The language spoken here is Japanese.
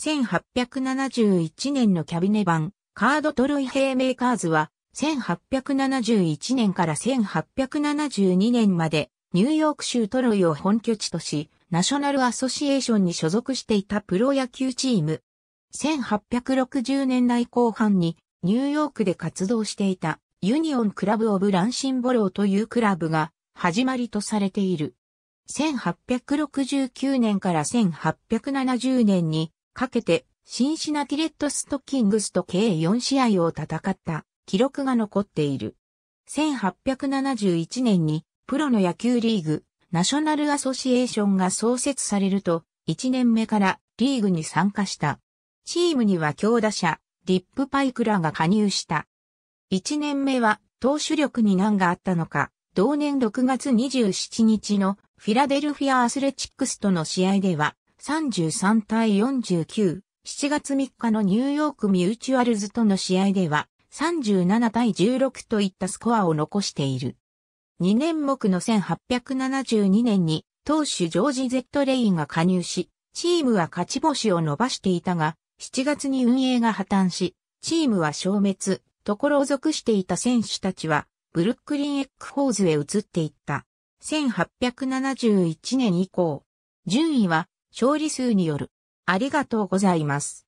1871年のキャビネ版、カードトロイヘイメーカーズは、1871年から1872年まで、ニューヨーク州トロイを本拠地とし、ナショナルアソシエーションに所属していたプロ野球チーム。1860年代後半に、ニューヨークで活動していた、ユニオンクラブオブランシンボローというクラブが、始まりとされている。1869年から1870年にかけて、シンシナティレッドストッキングスと計4試合を戦った記録が残っている。1871年にプロの野球リーグ、ナショナルアソシエーションが創設されると、1年目からリーグに参加した。チームには強打者、リップ・パイクラが加入した。1年目は投手力に難があったのか、同年6月27日のフィラデルフィア・アスレチックスとの試合では33対49、7月3日のニューヨークミューチュアルズとの試合では、37対16といったスコアを残している。2年目の1872年に、投手ジョージ・ゼット・レイが加入し、チームは勝ち星を伸ばしていたが、7月に運営が破綻し、チームは消滅、ところを属していた選手たちは、ブルックリン・エッグホーズへ移っていった。1871年以降、順位は勝利数による。ありがとうございます。